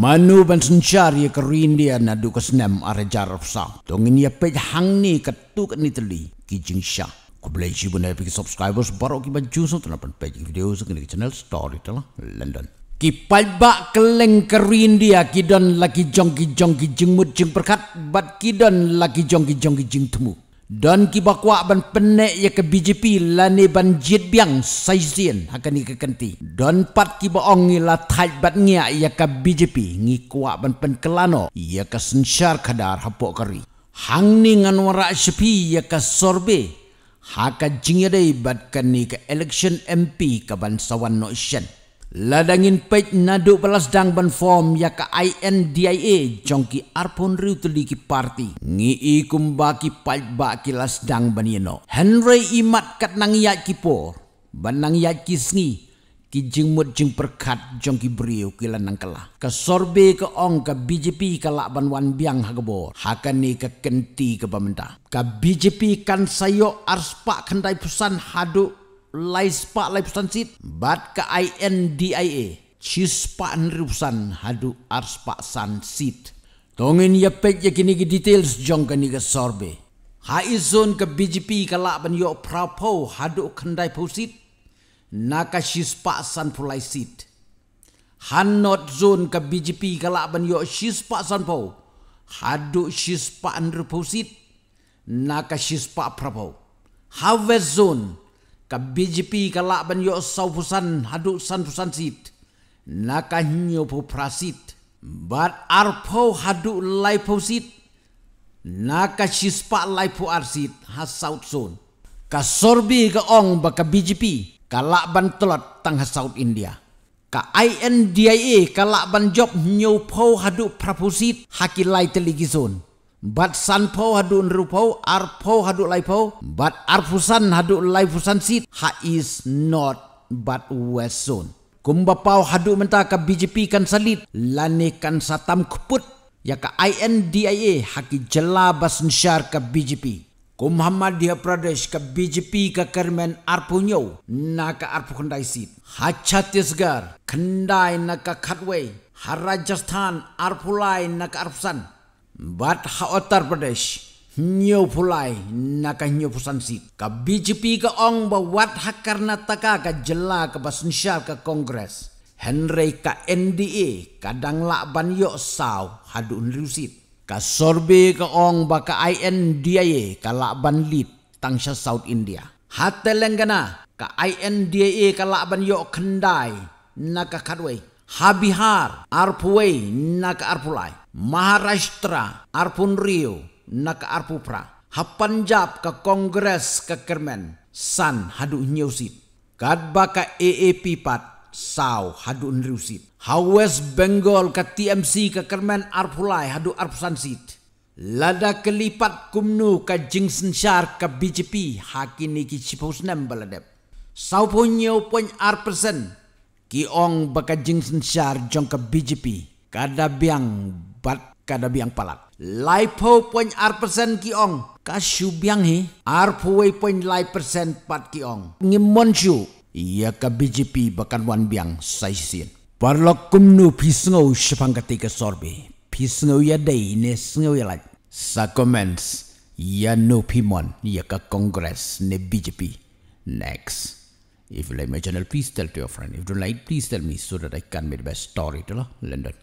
Manu ban sencari ke Rindia nadu ke senem are jaraf sa. Tongin ya pej hang ni ketuk ni teli kijing sya. Ku boleh si benda subscribers baru ki baju so tu napan video segini kini channel story tu London. Ki palbak keleng ke Rindia kidon laki jong ki jing mut jing perkat bat kidon laki jong ki jing temu. dan kibakwa ban penek ya ke BJP lani ban jit biang saizien akan ha, ni kekenti dan pat kibong ni la tai bat ngia ya ke BJP ngi kuak ban pen kelano ya ke sensyar kadar hapok kari hang ni ngan wara sepi ya ke sorbe haka jingirai bat kan ni ke election MP ke ban sawan no shen. Ladangin pej nadu balas dang ban form ya ka INDIA jongki arpon riu teliki parti. Ngi ikum baki pej baki las dang ban yeno. Henry imat kat nang ya kipor. Ban nang yat kisngi. Ki mut jing perkat jongki beriu kila nang kala. Ka sorbe ka ong ka BJP lak ban wan biang hagabor. Hakani ke kenti ke pemerintah ke BJP kan sayo arspak kendai pesan haduk laispa sit, bat ka india cispa nrupsan hadu arspa sit. tongin ya pek ya kini details jong ka ke sorbe ha izon ka bjp kala ban yo prapo hadu kandai pusit, naka cispa san pulai sit han not zone ka bjp kala ban yo cispa san po hadu cispa nruposit naka cispa prapo Harvest Zone ka BJP ka laban yo sau pusan hadu san pusan sit nyo pu prasit bat arpo hadu lai pu sit nakasispa lai pu arsit hasaut son ka sorbi ka ong ka BJP ka laban telat tang hasaut India ka INDIA ka laban job nyo pu hadu prapusit hakilai teligi zone bat po hadu ar arpo hadu laipo bat arfusan hadu laifusan sit ha is not bat wesun kumbapau hadu menta ka BJP kan salit lane kan satam kuput ya ka INDIA haki jela nshar ka BJP Kum Hammadhya Pradesh ka BJP ka kermen arpunyo na arpu kendai sit. Ha chatisgar khandai na ka khatway. Harajasthan arpulai na arpsan bat ha uttar pradesh nyo pulai nyopusan nyo pusansit ka BJP ka ong ba wat ha Karnataka ka jela ka ka Kongres Henry ka NDA kadang danglak ban yok saw hadun rusit ka sorbe ka ong ba ka INDA ka lak ban lit tangsha South India ha Telangana ka INDA ka lak ban yok kendai ka kadway Habihar Arpuwei Naka Arpulai Maharashtra Arpun Rio Naka Arpupra Hapanjab Ka Kongres Ka Kermen San Hadu Nyusit Kadbaka Ka EAP Pat Sao Hadu Nyusit Hawes Bengal Ka TMC Ka Kermen Arpulai Hadu sit, Lada kelipat kumnu ka jingsen syar ka BJP hakini ki cipus nem baladep. Sao punyo pun arpesen kiong bakajing sensar jong ke BJP kada biang bat kada biang palak laipo poin ar persen kiong kasu biang hi ar puwei poin lai persen pat kiong ngimon su ia ke BJP bakan wan biang saisin parlok kumnu pisngau sepang ketika sorbe pisngau ya day, ne sngau ya lai sa comments ya nu pimon ya ke kongres ne BJP next If you like my channel, please tell to your friend. If you don't like, please tell me so that I can make the best to London.